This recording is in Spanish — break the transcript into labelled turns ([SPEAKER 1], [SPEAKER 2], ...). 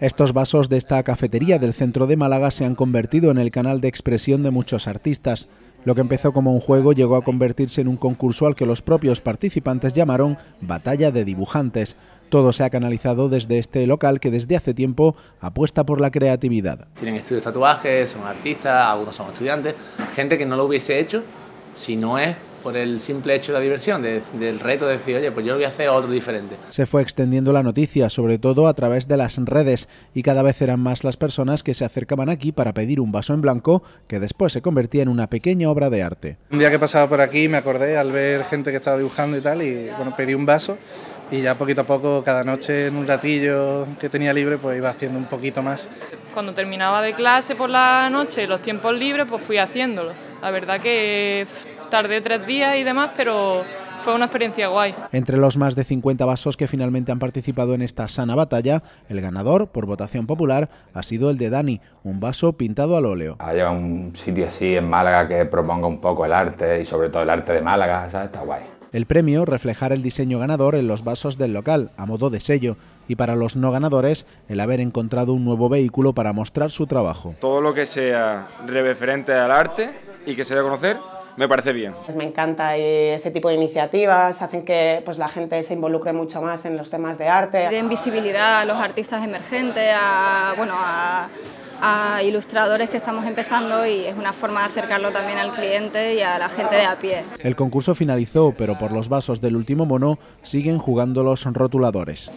[SPEAKER 1] Estos vasos de esta cafetería del centro de Málaga se han convertido en el canal de expresión de muchos artistas. Lo que empezó como un juego llegó a convertirse en un concurso al que los propios participantes llamaron Batalla de Dibujantes. Todo se ha canalizado desde este local que desde hace tiempo apuesta por la creatividad.
[SPEAKER 2] Tienen estudios de tatuajes, son artistas, algunos son estudiantes, gente que no lo hubiese hecho si no es por el simple hecho de la diversión, del reto de decir, oye, pues yo lo voy a hacer otro diferente.
[SPEAKER 1] Se fue extendiendo la noticia, sobre todo a través de las redes, y cada vez eran más las personas que se acercaban aquí para pedir un vaso en blanco, que después se convertía en una pequeña obra de arte.
[SPEAKER 3] Un día que pasaba por aquí me acordé al ver gente que estaba dibujando y tal, y bueno, pedí un vaso, y ya poquito a poco, cada noche en un ratillo que tenía libre, pues iba haciendo un poquito más. Cuando terminaba de clase por la noche, los tiempos libres, pues fui haciéndolo. La verdad que tardé tres días y demás, pero fue una experiencia guay.
[SPEAKER 1] Entre los más de 50 vasos que finalmente han participado en esta sana batalla, el ganador, por votación popular, ha sido el de Dani, un vaso pintado al óleo.
[SPEAKER 2] "...hay un sitio así en Málaga que proponga un poco el arte y sobre todo el arte de Málaga, ¿sabes? Está guay.
[SPEAKER 1] El premio reflejar el diseño ganador en los vasos del local, a modo de sello, y para los no ganadores, el haber encontrado un nuevo vehículo para mostrar su trabajo. Todo lo que sea referente al arte y que se dé a conocer me parece bien.
[SPEAKER 2] Pues me encanta ese tipo de iniciativas, hacen que pues, la gente se involucre mucho más en los temas de arte. Den visibilidad a los artistas emergentes, a, bueno, a, a ilustradores que estamos empezando y es una forma de acercarlo también al cliente y a la gente de a pie.
[SPEAKER 1] El concurso finalizó, pero por los vasos del último mono siguen jugando los rotuladores.